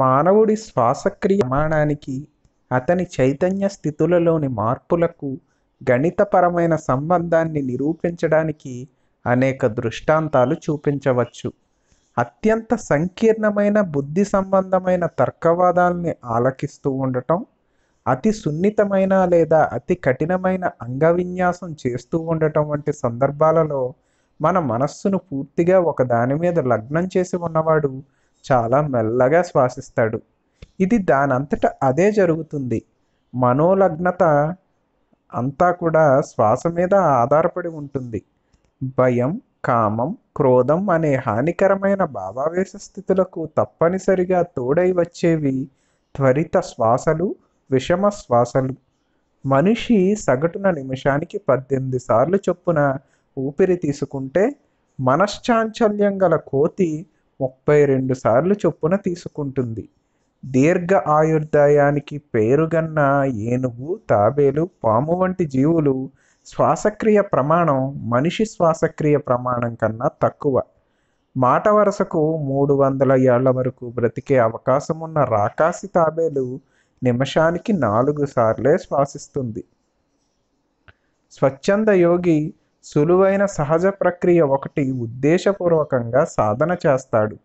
మానవుడి శ్వాసక్రియ ప్రమాణానికి అతని చైతన్య స్థితులలోని మార్పులకు గణితపరమైన సంబంధాన్ని నిరూపించడానికి అనేక దృష్టాంతాలు చూపించవచ్చు అత్యంత సంకీర్ణమైన బుద్ధి సంబంధమైన తర్కవాదాల్ని ఆలకిస్తూ ఉండటం అతి సున్నితమైన లేదా అతి కఠినమైన అంగవిన్యాసం చేస్తూ ఉండటం వంటి సందర్భాలలో మన మనస్సును పూర్తిగా ఒక దాని మీద లగ్నం చేసి ఉన్నవాడు చాలా మెల్లగా శ్వాసిస్తాడు ఇది దానంతట అదే జరుగుతుంది మనోలగ్నత అంతా కూడా శ్వాస మీద ఆధారపడి ఉంటుంది భయం కామం క్రోధం అనే హానికరమైన భావావేశ స్థితులకు తప్పనిసరిగా తోడై వచ్చేవి త్వరిత శ్వాసలు విషమ శ్వాసలు మనిషి సగటున నిమిషానికి పద్దెనిమిది సార్లు చొప్పున ఊపిరి తీసుకుంటే మనశ్చాంచల్యం గల కోతి ముప్పై రెండు సార్లు చొప్పున తీసుకుంటుంది దీర్ఘ ఆయుర్దాయానికి పేరుగన్న ఏనుగు తాబేలు పాము వంటి జీవులు శ్వాసక్రియ ప్రమాణం మనిషి శ్వాసక్రియ ప్రమాణం కన్నా తక్కువ మాట వరుసకు మూడు వందల ఏళ్ల వరకు బ్రతికే అవకాశం ఉన్న రాకాసి తాబేలు నిమిషానికి నాలుగు సార్లే శ్వాసిస్తుంది స్వచ్ఛంద యోగి సులువైన సహజ ప్రక్రియ ఒకటి ఉద్దేశపూర్వకంగా సాధన చేస్తాడు